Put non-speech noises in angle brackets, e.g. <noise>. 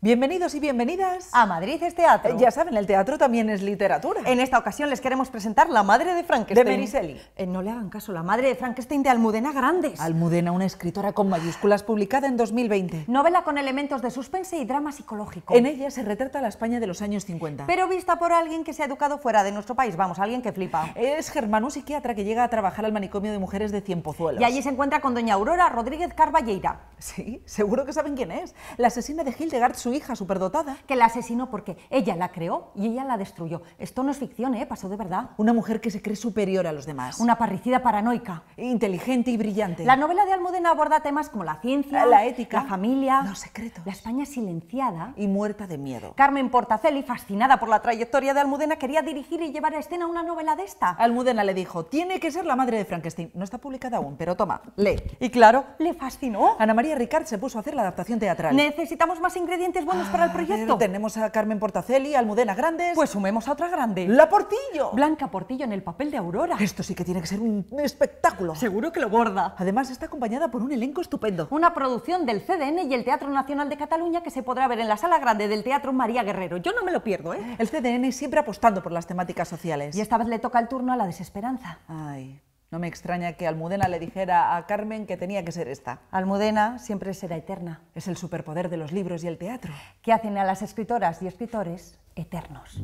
Bienvenidos y bienvenidas a Madrid es teatro. ya saben, el teatro también es literatura. En esta ocasión les queremos presentar La madre de Frankenstein. De Meriselli. Eh, no le hagan caso, La madre de Frankenstein de Almudena Grandes. Almudena, una escritora con mayúsculas publicada en 2020. Novela con elementos de suspense y drama psicológico. En ella se retrata la España de los años 50. Pero vista por alguien que se ha educado fuera de nuestro país, vamos, alguien que flipa. Es Germán, un psiquiatra que llega a trabajar al manicomio de mujeres de Cienpozuelos. Y allí se encuentra con doña Aurora Rodríguez Carballeira. <laughs> Sí, seguro que saben quién es. La asesina de Hildegard, su hija superdotada. Que la asesinó porque ella la creó y ella la destruyó. Esto no es ficción, ¿eh? Pasó de verdad. Una mujer que se cree superior a los demás. Una parricida paranoica. Inteligente y brillante. La novela de Almudena aborda temas como la ciencia, la ética, la familia, los secretos. La España silenciada. Y muerta de miedo. Carmen Portaceli, fascinada por la trayectoria de Almudena, quería dirigir y llevar a escena una novela de esta. Almudena le dijo, tiene que ser la madre de Frankenstein. No está publicada aún, pero toma, lee. Y claro, le fascinó. Ana María María Ricard se puso a hacer la adaptación teatral. ¿Necesitamos más ingredientes buenos para el ah, proyecto? tenemos a Carmen Portaceli, Almudena Grandes... Pues sumemos a otra grande. ¡La Portillo! Blanca Portillo en el papel de Aurora. Esto sí que tiene que ser un espectáculo. Seguro que lo borda. Además está acompañada por un elenco estupendo. Una producción del CDN y el Teatro Nacional de Cataluña que se podrá ver en la Sala Grande del Teatro María Guerrero. Yo no me lo pierdo, ¿eh? El CDN siempre apostando por las temáticas sociales. Y esta vez le toca el turno a la desesperanza. Ay, no me extraña que Almudena le dijera a Carmen que tenía que ser esta. Almudena siempre será eterna. Es el superpoder de los libros y el teatro. Que hacen a las escritoras y escritores eternos.